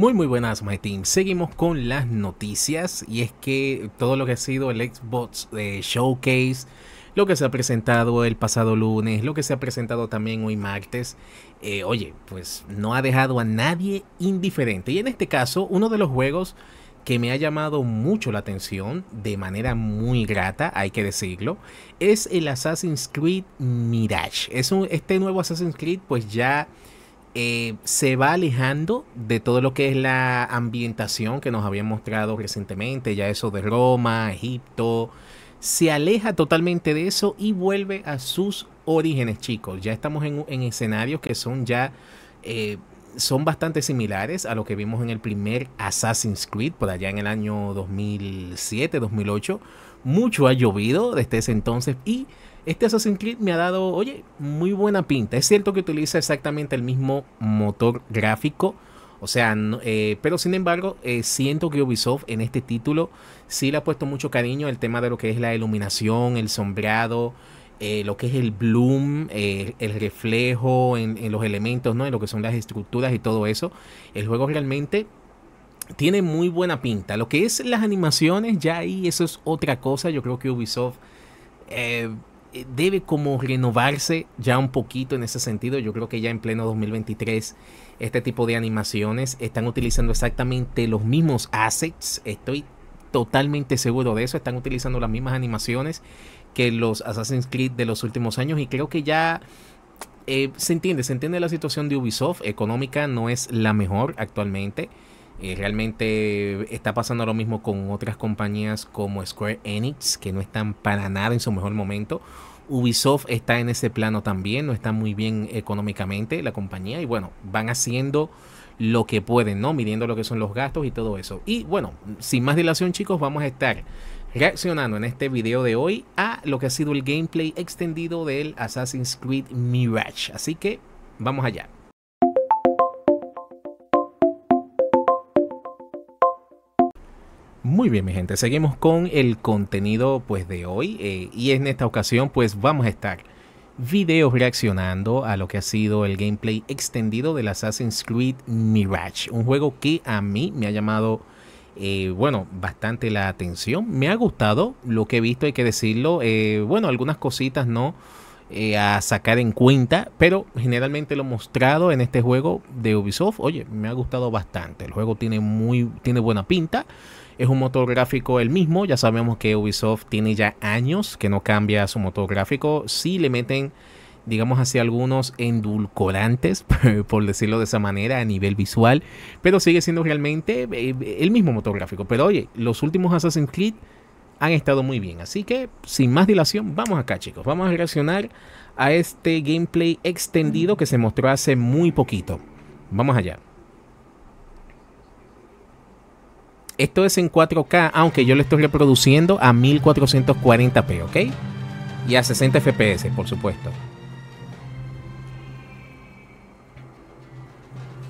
Muy muy buenas My Team, seguimos con las noticias y es que todo lo que ha sido el Xbox eh, Showcase, lo que se ha presentado el pasado lunes, lo que se ha presentado también hoy martes, eh, oye, pues no ha dejado a nadie indiferente. Y en este caso, uno de los juegos que me ha llamado mucho la atención, de manera muy grata, hay que decirlo, es el Assassin's Creed Mirage. Es un, este nuevo Assassin's Creed pues ya eh, se va alejando de todo lo que es la ambientación que nos habían mostrado recientemente, ya eso de Roma, Egipto, se aleja totalmente de eso y vuelve a sus orígenes, chicos. Ya estamos en, escenarios que son ya... Eh, son bastante similares a lo que vimos en el primer Assassin's Creed por allá en el año 2007-2008. Mucho ha llovido desde ese entonces y este Assassin's Creed me ha dado, oye, muy buena pinta. Es cierto que utiliza exactamente el mismo motor gráfico, o sea, eh, pero sin embargo, eh, siento que Ubisoft en este título sí le ha puesto mucho cariño el tema de lo que es la iluminación, el sombreado, eh, lo que es el bloom, el reflejo en, en, los elementos, ¿no? En lo que son las estructuras y todo eso. El juego realmente tiene muy buena pinta. Lo que es las animaciones, ya ahí eso es otra cosa. Yo creo que Ubisoft eh, debe como renovarse ya un poquito en ese sentido. Yo creo que ya en pleno 2023 este tipo de animaciones están utilizando exactamente los mismos assets. Estoy totalmente seguro de eso. Están utilizando las mismas animaciones que los Assassin's Creed de los últimos años y creo que ya... Eh, se entiende, se entiende la situación de Ubisoft, económica no es la mejor actualmente, eh, realmente está pasando lo mismo con otras compañías como Square Enix, que no están para nada en su mejor momento. Ubisoft está en ese plano también, no está muy bien económicamente la compañía y bueno, van haciendo lo que pueden, ¿no? Midiendo lo que son los gastos y todo eso. Y bueno, sin más dilación chicos, vamos a estar reaccionando en este video de hoy a lo que ha sido el gameplay extendido del Assassin's Creed Mirage. Así que vamos allá. Muy bien, mi gente, seguimos con el contenido pues de hoy eh, y en esta ocasión pues vamos a estar videos reaccionando a lo que ha sido el gameplay extendido del Assassin's Creed Mirage, un juego que a mí me ha llamado eh, bueno, bastante la atención, me ha gustado lo que he visto, hay que decirlo, eh, bueno, algunas cositas no a sacar en cuenta, pero generalmente lo mostrado en este juego de Ubisoft, oye, me ha gustado bastante, el juego tiene muy, tiene buena pinta, es un motor gráfico el mismo, ya sabemos que Ubisoft tiene ya años que no cambia su motor gráfico. Sí le meten, digamos así, algunos endulcorantes, por decirlo de esa manera, a nivel visual, pero sigue siendo realmente eh, el mismo motor gráfico. Pero oye, los últimos Assassin's Creed han estado muy bien. Así que, sin más dilación, vamos acá, chicos. Vamos a reaccionar a este gameplay extendido mm. que se mostró hace muy poquito. Vamos allá. Esto es en 4K, aunque yo lo estoy reproduciendo a 1440p, ¿ok? Y a 60 FPS, por supuesto.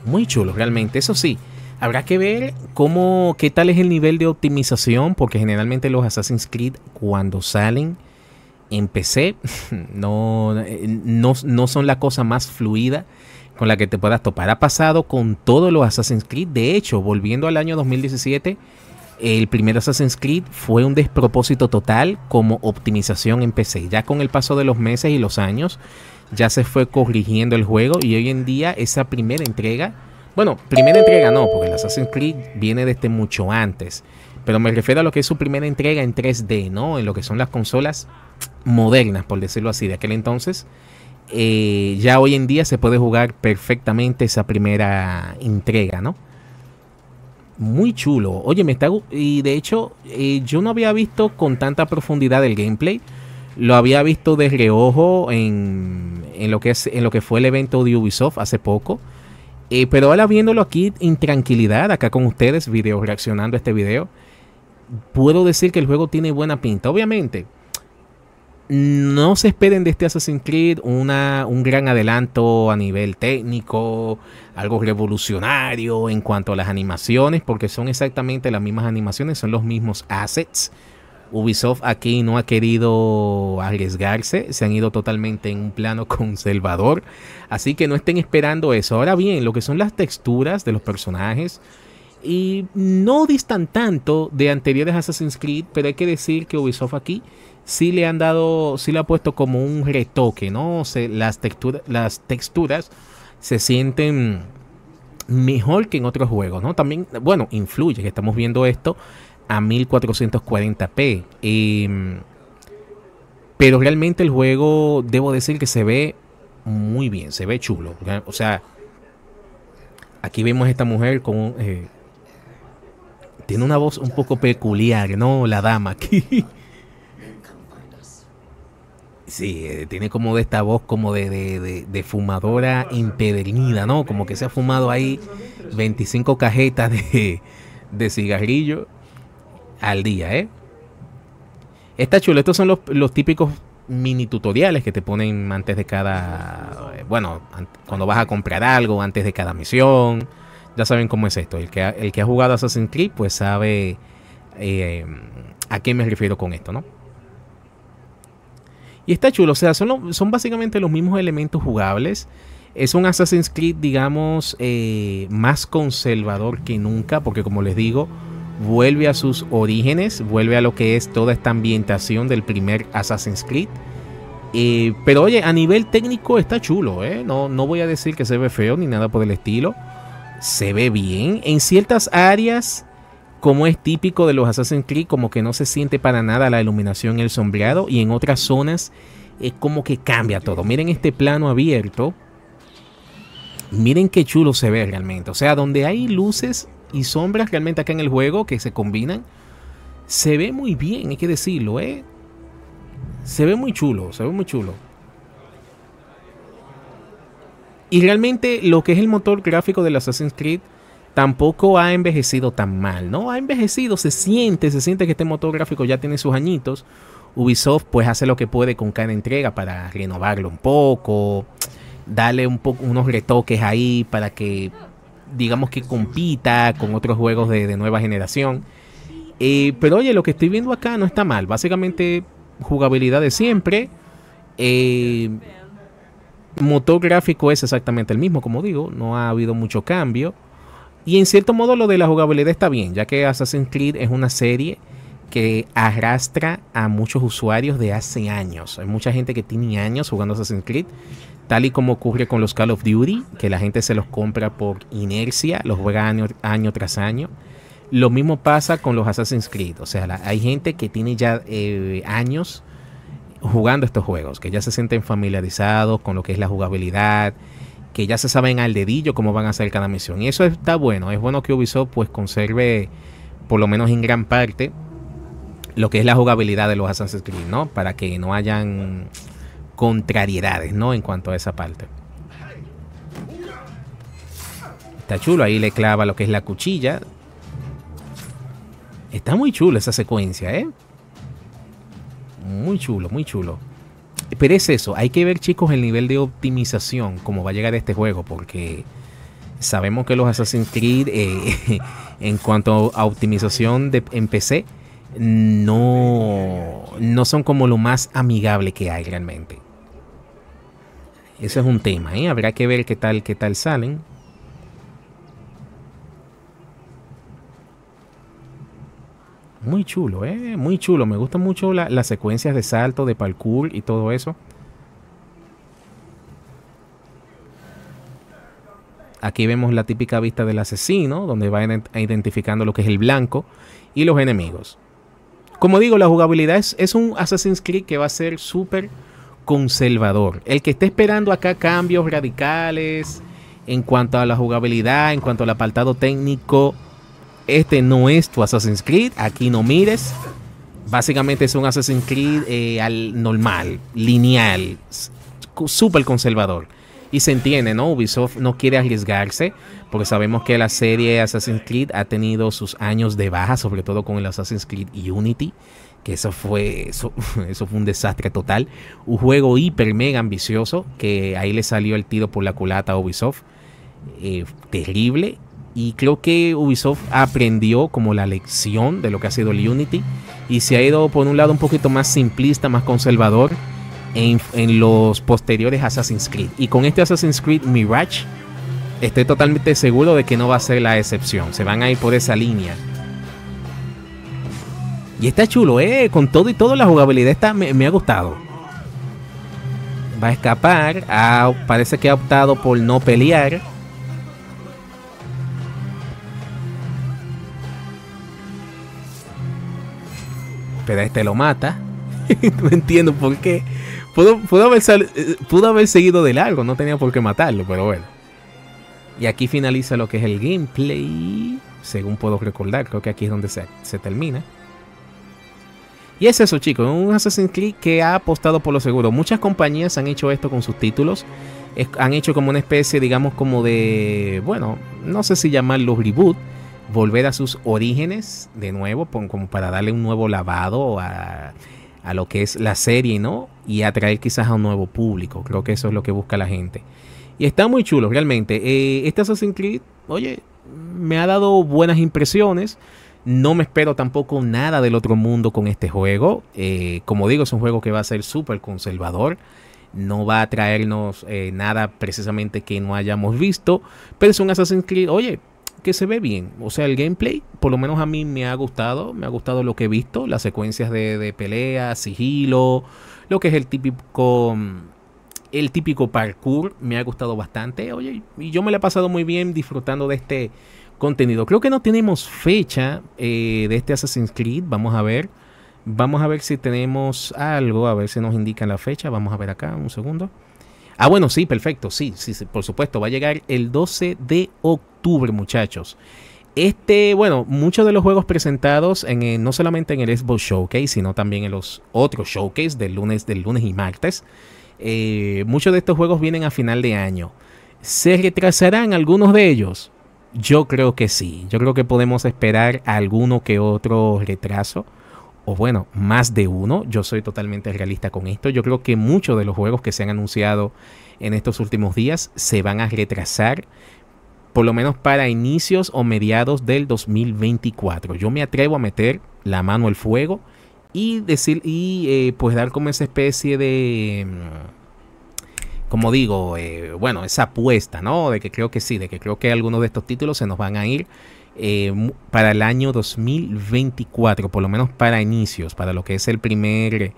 Muy chulo, realmente. Eso sí, habrá que ver cómo, qué tal es el nivel de optimización, porque generalmente los Assassin's Creed cuando salen en PC no, eh, no, no son la cosa más fluida con la que te puedas topar. Ha pasado con todos los Assassin's Creed. De hecho, volviendo al año 2017, el primer Assassin's Creed fue un despropósito total como optimización en PC. Ya con el paso de los meses y los años, ya se fue corrigiendo el juego y hoy en día esa primera entrega, bueno, primera entrega no, porque el Assassin's Creed viene desde mucho antes, pero me refiero a lo que es su primera entrega en 3D, ¿no? En lo que son las consolas modernas, por decirlo así, de aquel entonces eh, ya hoy en día se puede jugar perfectamente esa primera entrega, ¿no? Muy chulo. Oye, me está. Y de hecho, eh, yo no había visto con tanta profundidad el gameplay. Lo había visto de reojo en, en lo, que es, en lo que fue el evento de Ubisoft hace poco. Eh, pero ahora viéndolo aquí en tranquilidad, acá con ustedes, video reaccionando a este video, puedo decir que el juego tiene buena pinta. Obviamente, no se esperen de este Assassin's Creed una, un gran adelanto a nivel técnico, algo revolucionario en cuanto a las animaciones, porque son exactamente las mismas animaciones, son los mismos assets. Ubisoft aquí no ha querido arriesgarse, se han ido totalmente en un plano conservador, así que no estén esperando eso. Ahora bien, lo que son las texturas de los personajes, y no distan tanto de anteriores Assassin's Creed, pero hay que decir que Ubisoft aquí sí le han dado, sí le ha puesto como un retoque, ¿no? Se, las, texturas, las texturas se sienten mejor que en otros juegos, ¿no? También, bueno, influye que estamos viendo esto a 1440p. Em, pero realmente el juego, debo decir que se ve muy bien, se ve chulo. O sea, aquí vemos a esta mujer con... Eh, tiene una voz un poco peculiar, ¿no? La dama aquí. Sí, eh, tiene como de esta voz como de, fumadora impedernida, ¿no? Como que se ha fumado ahí 25 cajetas de, de cigarrillo al día, ¿eh? Está chulo, estos son los, típicos mini tutoriales que te ponen antes de cada, eh, bueno, cuando vas a comprar algo, antes de cada misión. Ya saben cómo es esto. El que ha, el que ha jugado Assassin's Creed, pues sabe eh, em, a qué me refiero con esto, ¿no? Y está chulo, o sea, son, son básicamente los mismos elementos jugables. Es eh, un Assassin's Creed, digamos, eh, más conservador que nunca, porque como les digo, vuelve a sus orígenes, vuelve a lo que es toda esta ambientación del primer Assassin's Creed. Eh, pero oye, a nivel técnico está chulo, ¿eh? no, no voy a decir que se ve feo ni nada por el estilo. Se ve bien. En ciertas áreas como es típico de los Assassin's Creed, como que no se siente para nada la iluminación, el sombreado y en otras zonas es como que cambia todo. Miren este plano abierto. Miren qué chulo se ve realmente. O sea, donde hay luces y sombras realmente acá en el juego que se combinan, se ve muy bien, hay que decirlo, ¿eh? Se ve muy chulo, se ve muy chulo. Y realmente lo que es el motor gráfico del Assassin's Creed tampoco ha envejecido tan mal, ¿no? Ha envejecido, se siente, se siente que este motor gráfico ya tiene sus añitos. Ubisoft pues hace lo que puede con cada entrega para renovarlo un poco, darle un poco unos retoques ahí para que digamos que compita con otros juegos de, nueva generación. Eh, pero oye, lo que estoy viendo acá no está mal. Básicamente jugabilidad de siempre. Eh, motor gráfico es exactamente el mismo, como digo, no ha habido mucho cambio. Y en cierto modo lo de la jugabilidad está bien, ya que Assassin's Creed es una serie que arrastra a muchos usuarios de hace años. Hay mucha gente que tiene años jugando Assassin's Creed, tal y como ocurre con los Call of Duty, que la gente se los compra por inercia, los juega año, tras año. Lo mismo pasa con los Assassin's Creed, o sea, hay gente que tiene ya eh, años jugando estos juegos, que ya se sienten familiarizados con lo que es la jugabilidad, que ya se saben al dedillo cómo van a hacer cada misión. Y eso está bueno, es bueno que Ubisoft pues conserve, por lo menos en gran parte, lo que es la jugabilidad de los Assassin's Creed, ¿no? Para que no hayan contrariedades, ¿no? En cuanto a esa parte. Está chulo, ahí le clava lo que es la cuchilla. Está muy chulo esa secuencia, ¿eh? Muy chulo, muy chulo. Pero es eso, hay que ver chicos el nivel de optimización como va a llegar este juego, porque sabemos que los Assassin's Creed eh, en cuanto a optimización de, en PC no, no son como lo más amigable que hay realmente. Ese es un tema, ¿eh? habrá que ver qué tal, qué tal salen. Muy chulo, ¿eh? Muy chulo. Me gustan mucho la, las secuencias de salto, de parkour y todo eso. Aquí vemos la típica vista del asesino, donde va identificando lo que es el blanco y los enemigos. Como digo, la jugabilidad es, es un Assassin's Creed que va a ser súper conservador. El que esté esperando acá cambios radicales en cuanto a la jugabilidad, en cuanto al apartado técnico, este no es tu Assassin's Creed, aquí no mires. Básicamente es un Assassin's Creed eh, al normal, lineal, súper conservador. Y se entiende, ¿no? Ubisoft no quiere arriesgarse porque sabemos que la serie Assassin's Creed ha tenido sus años de baja, sobre todo con el Assassin's Creed Unity, que eso fue, eso, fue un desastre total. Un juego hiper mega ambicioso que ahí le salió el tiro por la culata a Ubisoft. Eh, terrible y creo que Ubisoft aprendió como la lección de lo que ha sido el Unity y se ha ido por un lado un poquito más simplista, más conservador en, los posteriores Assassin's Creed. Y con este Assassin's Creed Mirage estoy totalmente seguro de que no va a ser la excepción. Se van a ir por esa línea. Y está chulo, ¿eh? Con todo y todo la jugabilidad está, me, ha gustado. Va a escapar. parece que ha optado por no pelear. pero este lo mata. no entiendo por qué. Eh, pudo, haber seguido de largo, no tenía por qué matarlo, pero bueno. Y aquí finaliza lo que es el gameplay. Según puedo recordar, creo que aquí es donde se, termina. Y es eso, chicos, un Assassin's Creed que ha apostado por lo seguro. Muchas compañías han hecho esto con sus títulos. han hecho como una especie, digamos, como de. Bueno, no sé si llamarlo reboot volver a sus orígenes de nuevo, como para darle un nuevo lavado a, lo que es la serie, ¿no? Y atraer quizás a un nuevo público. Creo que eso es lo que busca la gente. Y está muy chulo, realmente. Eh, este Assassin's Creed, oye, me ha dado buenas impresiones. No me espero tampoco nada del otro mundo con este juego. Eh, como digo, es un juego que va a ser súper conservador. No va a traernos eh, nada precisamente que no hayamos visto. Pero es un Assassin's Creed, oye, que se ve bien. O sea, el gameplay, por lo menos a mí me ha gustado, me ha gustado lo que he visto, las secuencias de, de pelea, sigilo, lo que es el típico el típico parkour me ha gustado bastante. Oye, y yo me la he pasado muy bien disfrutando de este contenido. Creo que no tenemos fecha eh, de este Assassin's Creed. Vamos a ver. Vamos a ver si tenemos algo. A ver si nos indican la fecha. Vamos a ver acá un segundo. Ah, bueno, sí, perfecto, sí, sí, por supuesto, va a llegar el 12 de octubre, muchachos. Este, bueno, muchos de los juegos presentados en eh, no solamente en el Xbox Showcase, sino también en los otros showcase del lunes, del lunes y martes. Eh, muchos de estos juegos vienen a final de año. ¿Se retrasarán algunos de ellos? Yo creo que sí. Yo creo que podemos esperar alguno que otro retraso. Pues bueno, más de uno. Yo soy totalmente realista con esto. Yo creo que muchos de los juegos que se han anunciado en estos últimos días se van a retrasar por lo menos para inicios o mediados del 2024. Yo me atrevo a meter la mano al fuego y decir y eh, pues dar como esa especie de mm, como digo, eh, bueno, esa apuesta, ¿no? De que creo que sí, de que creo que algunos de estos títulos se nos van a ir eh, para el año 2024, por lo menos para inicios, para lo que es el primer,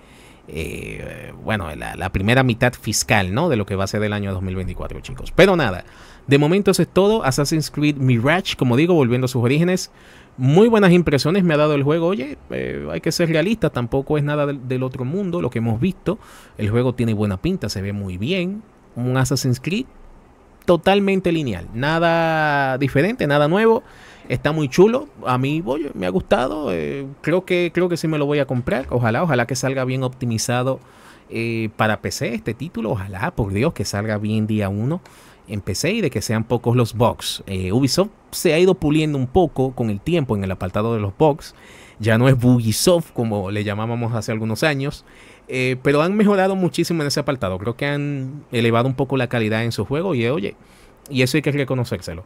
eh, bueno, la, primera mitad fiscal, ¿no? De lo que va a ser el año 2024, chicos. Pero nada, de momento eso es todo. Assassin's Creed Mirage, como digo, volviendo a sus orígenes. Muy buenas impresiones me ha dado el juego. Oye, eh, hay que ser realista, tampoco es nada del otro mundo lo que hemos visto. El juego tiene buena pinta, se ve muy bien. Un Assassin's Creed totalmente lineal, nada diferente, nada nuevo. Está muy chulo. A mí me ha gustado. Eh, creo, que, creo que sí me lo voy a comprar. Ojalá, ojalá que salga bien optimizado eh, para PC este título. Ojalá, por Dios, que salga bien día 1 en PC y de que sean pocos los bugs. Eh, Ubisoft se ha ido puliendo un poco con el tiempo en el apartado de los bugs. Ya no es Bugisoft como le llamábamos hace algunos años. pero han mejorado muchísimo en ese apartado. Creo que han elevado un poco la calidad en su juego y oye, y eso hay que reconocérselo.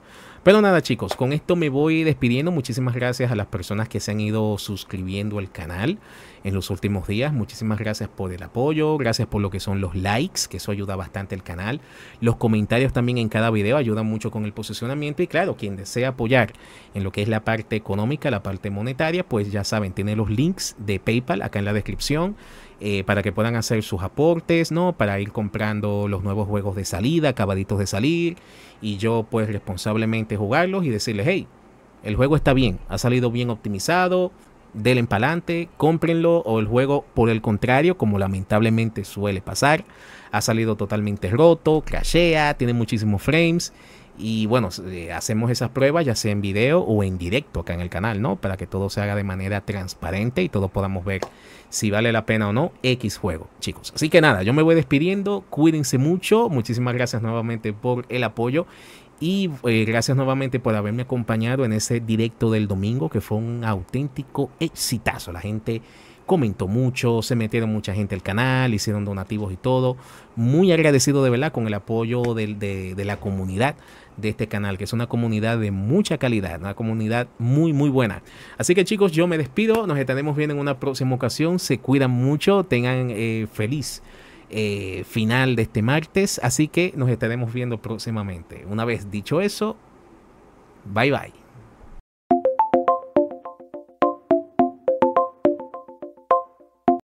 Pero nada chicos, con esto me voy despidiendo. Muchísimas gracias a las personas que se han ido suscribiendo al canal en los últimos días. Muchísimas gracias por el apoyo, gracias por lo que son los likes, que eso ayuda bastante al canal. Los comentarios también en cada video ayudan mucho con el posicionamiento y claro, quien desea apoyar en lo que es la parte económica, la parte monetaria, pues ya saben, tiene los links de PayPal acá en la descripción eh, para que puedan hacer sus aportes, ¿no? Para ir comprando los nuevos juegos de salida, acabaditos de salir, y yo pues responsablemente jugarlos y decirles, hey, el juego está bien, ha salido bien optimizado, del empalante, cómprenlo, o el juego por el contrario, como lamentablemente suele pasar, ha salido totalmente roto, crashea, tiene muchísimos frames. Y bueno, eh, hacemos esas pruebas ya sea en video o en directo acá en el canal, ¿no? Para que todo se haga de manera transparente y todos podamos ver si vale la pena o no X juego, chicos. Así que nada, yo me voy despidiendo, cuídense mucho, muchísimas gracias nuevamente por el apoyo y eh, gracias nuevamente por haberme acompañado en ese directo del domingo que fue un auténtico exitazo. La gente comentó mucho, se metieron mucha gente al canal, hicieron donativos y todo. Muy agradecido de verdad con el apoyo de la comunidad de este canal, que es una comunidad de mucha calidad, una comunidad muy, muy buena. Así que chicos, yo me despido, nos estaremos viendo en una próxima ocasión, se cuidan mucho, tengan eh, feliz. Eh, final de este martes así que nos estaremos viendo próximamente una vez dicho eso bye bye